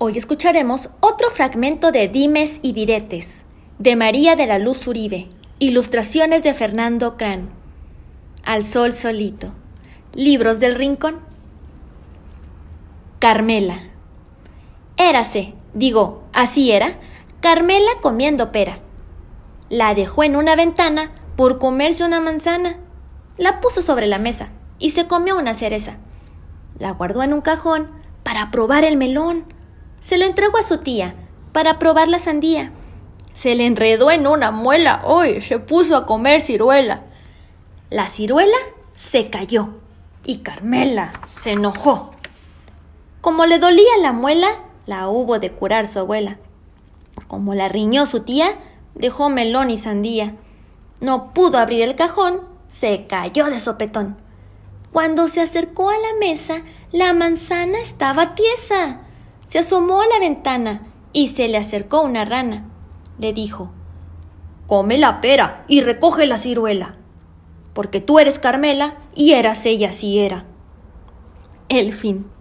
Hoy escucharemos otro fragmento de Dimes y Diretes, de María de la Luz Uribe, ilustraciones de Fernando Crán. Al sol solito. Libros del Rincón. Carmela. Érase, digo, así era, Carmela comiendo pera. La dejó en una ventana por comerse una manzana. La puso sobre la mesa y se comió una cereza. La guardó en un cajón para probar el melón se lo entregó a su tía para probar la sandía. Se le enredó en una muela. Hoy se puso a comer ciruela. La ciruela se cayó y Carmela se enojó. Como le dolía la muela, la hubo de curar su abuela. Como la riñó su tía, dejó melón y sandía. No pudo abrir el cajón, se cayó de sopetón. Cuando se acercó a la mesa, la manzana estaba tiesa se asomó a la ventana y se le acercó una rana. Le dijo, Come la pera y recoge la ciruela, porque tú eres Carmela y eras ella si era. El fin.